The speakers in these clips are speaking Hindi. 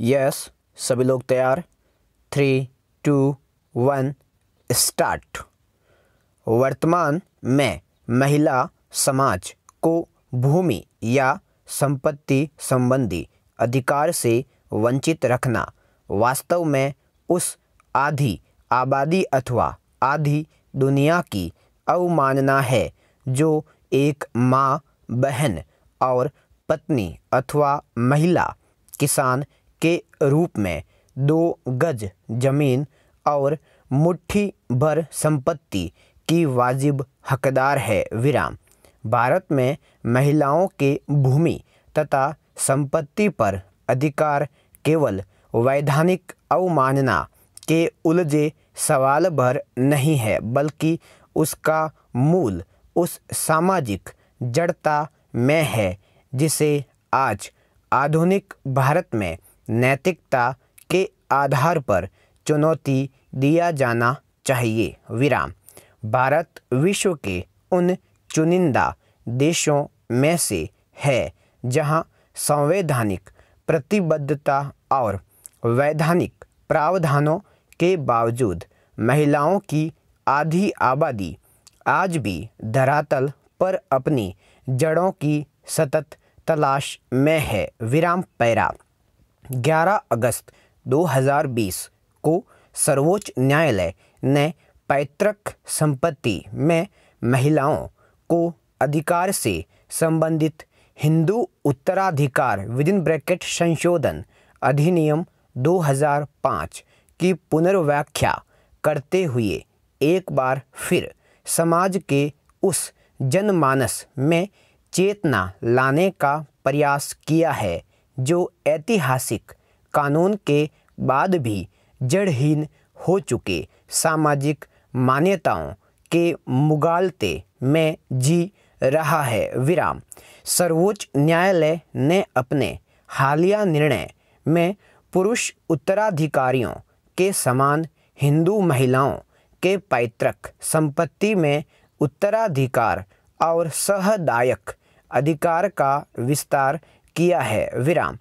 यस सभी लोग तैयार थ्री टू वन स्टार्ट वर्तमान में महिला समाज को भूमि या संपत्ति संबंधी अधिकार से वंचित रखना वास्तव में उस आधी आबादी अथवा आधी दुनिया की अवमानना है जो एक माँ बहन और पत्नी अथवा महिला किसान के रूप में दो गज जमीन और मुट्ठी भर संपत्ति की वाजिब हकदार है विराम भारत में महिलाओं के भूमि तथा संपत्ति पर अधिकार केवल वैधानिक अवमानना के उलझे सवाल भर नहीं है बल्कि उसका मूल उस सामाजिक जड़ता में है जिसे आज आधुनिक भारत में नैतिकता के आधार पर चुनौती दिया जाना चाहिए विराम भारत विश्व के उन चुनिंदा देशों में से है जहां संवैधानिक प्रतिबद्धता और वैधानिक प्रावधानों के बावजूद महिलाओं की आधी आबादी आज भी धरातल पर अपनी जड़ों की सतत तलाश में है विराम पैरा 11 अगस्त 2020 को सर्वोच्च न्यायालय ने पैतृक संपत्ति में महिलाओं को अधिकार से संबंधित हिंदू उत्तराधिकार विदिन ब्रैकेट संशोधन अधिनियम 2005 की पुनर्व्याख्या करते हुए एक बार फिर समाज के उस जनमानस में चेतना लाने का प्रयास किया है जो ऐतिहासिक कानून के बाद भी जड़हीन हो चुके सामाजिक मान्यताओं के मुगालते में जी रहा है विराम सर्वोच्च न्यायालय ने अपने हालिया निर्णय में पुरुष उत्तराधिकारियों के समान हिंदू महिलाओं के पैतृक संपत्ति में उत्तराधिकार और सहदायक अधिकार का विस्तार किया है विराम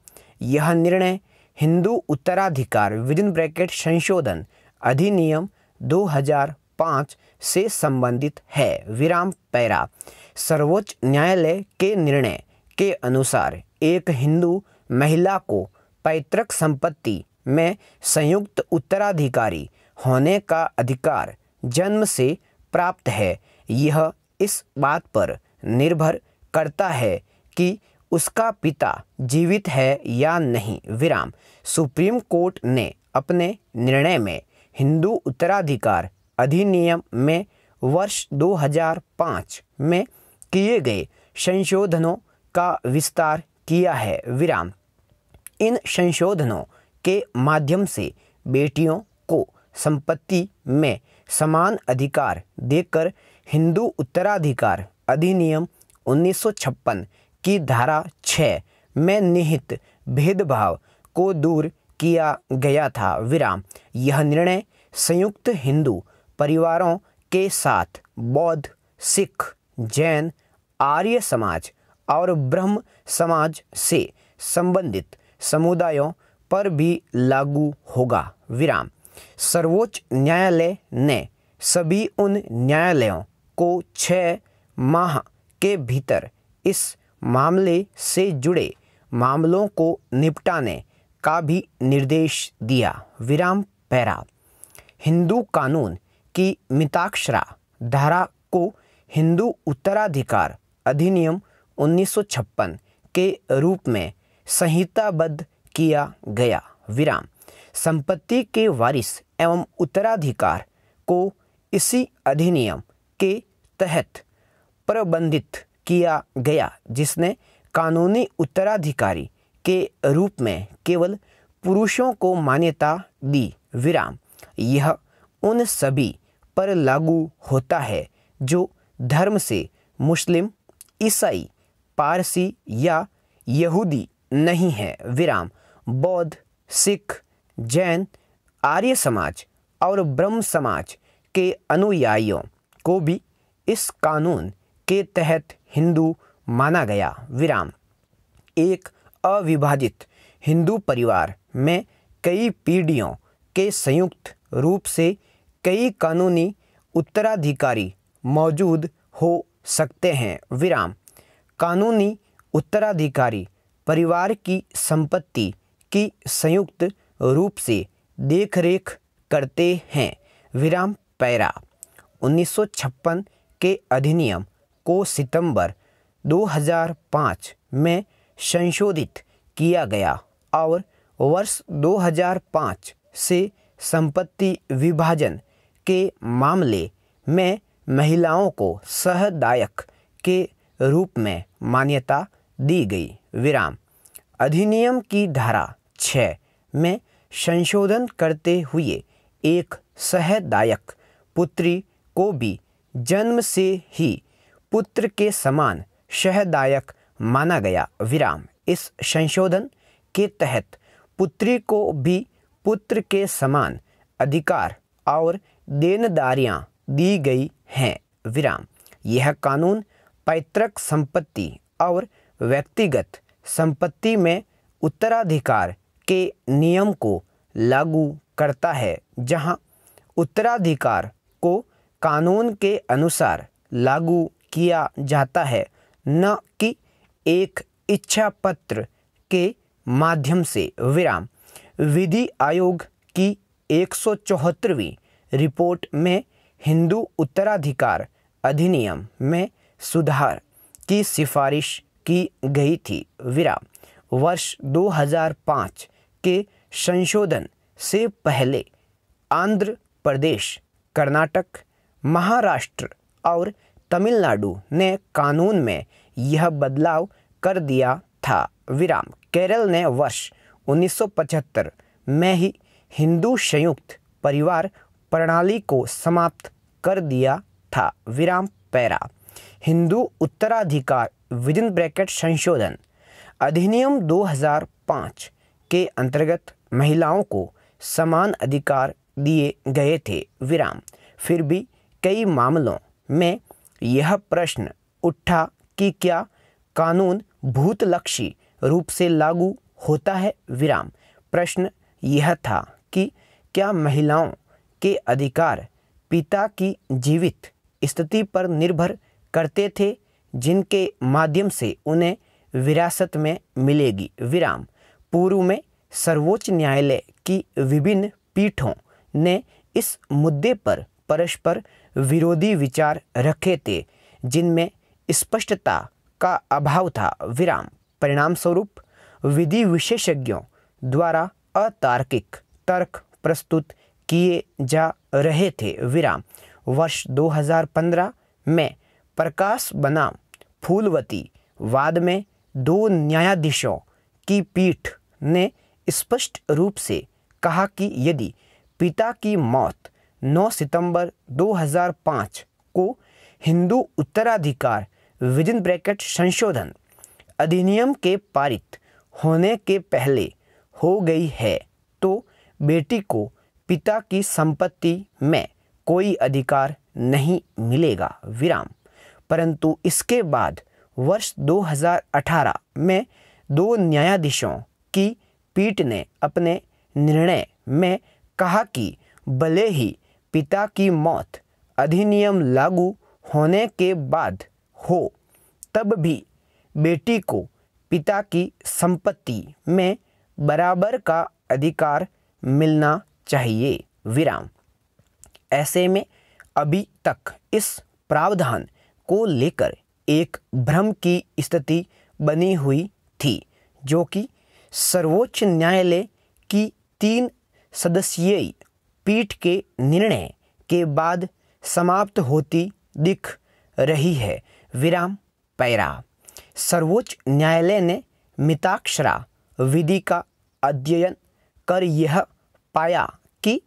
यह निर्णय हिंदू उत्तराधिकार विदिन ब्रैकेट संशोधन अधिनियम 2005 से संबंधित है विराम पैरा सर्वोच्च न्यायालय के निर्णय के अनुसार एक हिंदू महिला को पैतृक संपत्ति में संयुक्त उत्तराधिकारी होने का अधिकार जन्म से प्राप्त है यह इस बात पर निर्भर करता है कि उसका पिता जीवित है या नहीं विराम सुप्रीम कोर्ट ने अपने निर्णय में हिंदू उत्तराधिकार अधिनियम में वर्ष 2005 में किए गए संशोधनों का विस्तार किया है विराम इन संशोधनों के माध्यम से बेटियों को संपत्ति में समान अधिकार देकर हिंदू उत्तराधिकार अधिनियम 1956 की धारा छः में निहित भेदभाव को दूर किया गया था विराम यह निर्णय संयुक्त हिंदू परिवारों के साथ बौद्ध सिख जैन आर्य समाज और ब्रह्म समाज से संबंधित समुदायों पर भी लागू होगा विराम सर्वोच्च न्यायालय ने सभी उन न्यायालयों को छः माह के भीतर इस मामले से जुड़े मामलों को निपटाने का भी निर्देश दिया विराम पैरा हिंदू कानून की मिताक्षरा धारा को हिंदू उत्तराधिकार अधिनियम 1956 के रूप में संहिताबद्ध किया गया विराम संपत्ति के वारिस एवं उत्तराधिकार को इसी अधिनियम के तहत प्रबंधित किया गया जिसने कानूनी उत्तराधिकारी के रूप में केवल पुरुषों को मान्यता दी विराम यह उन सभी पर लागू होता है जो धर्म से मुस्लिम ईसाई पारसी या यहूदी नहीं है विराम बौद्ध सिख जैन आर्य समाज और ब्रह्म समाज के अनुयायियों को भी इस कानून के तहत हिंदू माना गया विराम एक अविभाजित हिंदू परिवार में कई पीढ़ियों के संयुक्त रूप से कई कानूनी उत्तराधिकारी मौजूद हो सकते हैं विराम कानूनी उत्तराधिकारी परिवार की संपत्ति की संयुक्त रूप से देखरेख करते हैं विराम पैरा 1956 के अधिनियम को सितंबर 2005 में संशोधित किया गया और वर्ष 2005 से संपत्ति विभाजन के मामले में महिलाओं को सहदायक के रूप में मान्यता दी गई विराम अधिनियम की धारा छः में संशोधन करते हुए एक सहदायक पुत्री को भी जन्म से ही पुत्र के समान शहदायक माना गया विराम इस संशोधन के तहत पुत्री को भी पुत्र के समान अधिकार और देनदारियां दी गई हैं विराम यह कानून पैतृक संपत्ति और व्यक्तिगत संपत्ति में उत्तराधिकार के नियम को लागू करता है जहां उत्तराधिकार को कानून के अनुसार लागू किया जाता है न कि एक इच्छा पत्र के माध्यम से विराम विधि आयोग की एक सौ रिपोर्ट में हिंदू उत्तराधिकार अधिनियम में सुधार की सिफारिश की गई थी विराम वर्ष 2005 के संशोधन से पहले आंध्र प्रदेश कर्नाटक महाराष्ट्र और तमिलनाडु ने कानून में यह बदलाव कर दिया था विराम केरल ने वर्ष 1975 में ही हिंदू संयुक्त परिवार प्रणाली को समाप्त कर दिया था विराम पैरा हिंदू उत्तराधिकार विदिन ब्रैकेट संशोधन अधिनियम 2005 के अंतर्गत महिलाओं को समान अधिकार दिए गए थे विराम फिर भी कई मामलों में यह प्रश्न उठा कि क्या कानून भूतलक्षी रूप से लागू होता है विराम प्रश्न यह था कि क्या महिलाओं के अधिकार पिता की जीवित स्थिति पर निर्भर करते थे जिनके माध्यम से उन्हें विरासत में मिलेगी विराम पूर्व में सर्वोच्च न्यायालय की विभिन्न पीठों ने इस मुद्दे पर परस्पर विरोधी विचार रखे थे जिनमें स्पष्टता का अभाव था विराम परिणाम स्वरूप विधि विशेषज्ञों द्वारा अतार्किक तर्क प्रस्तुत किए जा रहे थे विराम वर्ष 2015 में प्रकाश बनाम फूलवती वाद में दो न्यायाधीशों की पीठ ने स्पष्ट रूप से कहा कि यदि पिता की मौत 9 सितंबर 2005 को हिंदू उत्तराधिकार विजन ब्रैकेट संशोधन अधिनियम के पारित होने के पहले हो गई है तो बेटी को पिता की संपत्ति में कोई अधिकार नहीं मिलेगा विराम परंतु इसके बाद वर्ष 2018 में दो न्यायाधीशों की पीठ ने अपने निर्णय में कहा कि भले ही पिता की मौत अधिनियम लागू होने के बाद हो तब भी बेटी को पिता की संपत्ति में बराबर का अधिकार मिलना चाहिए विराम ऐसे में अभी तक इस प्रावधान को लेकर एक भ्रम की स्थिति बनी हुई थी जो कि सर्वोच्च न्यायालय की तीन सदस्यीय पीठ के निर्णय के बाद समाप्त होती दिख रही है विराम पैरा सर्वोच्च न्यायालय ने मिताक्षरा विधि का अध्ययन कर यह पाया कि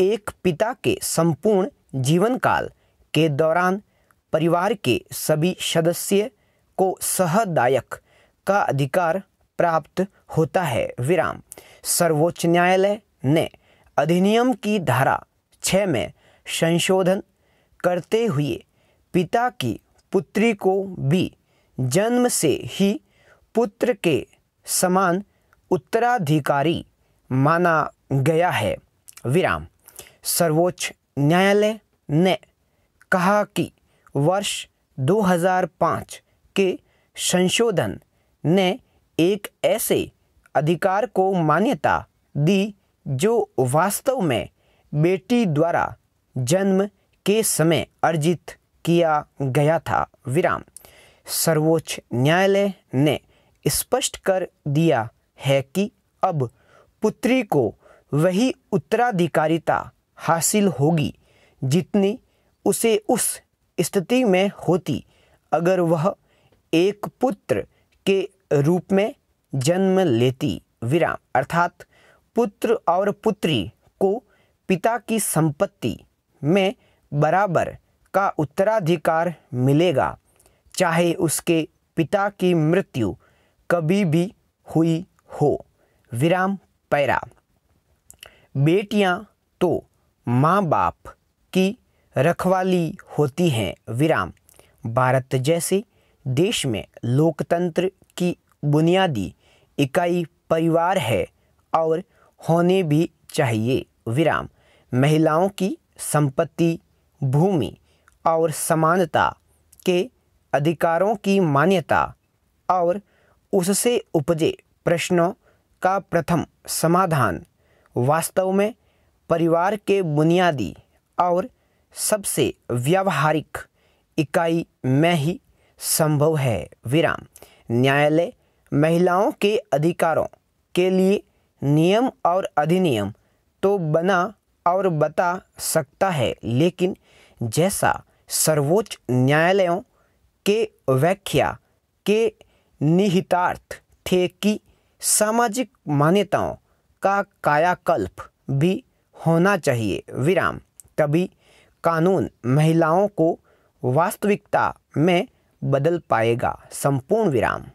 एक पिता के संपूर्ण जीवन काल के दौरान परिवार के सभी सदस्य को सहदायक का अधिकार प्राप्त होता है विराम सर्वोच्च न्यायालय ने अधिनियम की धारा छः में संशोधन करते हुए पिता की पुत्री को भी जन्म से ही पुत्र के समान उत्तराधिकारी माना गया है विराम सर्वोच्च न्यायालय ने कहा कि वर्ष 2005 के संशोधन ने एक ऐसे अधिकार को मान्यता दी जो वास्तव में बेटी द्वारा जन्म के समय अर्जित किया गया था विराम सर्वोच्च न्यायालय ने स्पष्ट कर दिया है कि अब पुत्री को वही उत्तराधिकारिता हासिल होगी जितनी उसे उस स्थिति में होती अगर वह एक पुत्र के रूप में जन्म लेती विराम अर्थात पुत्र और पुत्री को पिता की संपत्ति में बराबर का उत्तराधिकार मिलेगा चाहे उसके पिता की मृत्यु कभी भी हुई हो विराम पैरा बेटियां तो माँ बाप की रखवाली होती हैं विराम भारत जैसे देश में लोकतंत्र की बुनियादी इकाई परिवार है और होने भी चाहिए विराम महिलाओं की संपत्ति भूमि और समानता के अधिकारों की मान्यता और उससे उपजे प्रश्नों का प्रथम समाधान वास्तव में परिवार के बुनियादी और सबसे व्यावहारिक इकाई में ही संभव है विराम न्यायालय महिलाओं के अधिकारों के लिए नियम और अधिनियम तो बना और बता सकता है लेकिन जैसा सर्वोच्च न्यायालयों के व्याख्या के निहितार्थ थे कि सामाजिक मान्यताओं का कायाकल्प भी होना चाहिए विराम तभी कानून महिलाओं को वास्तविकता में बदल पाएगा संपूर्ण विराम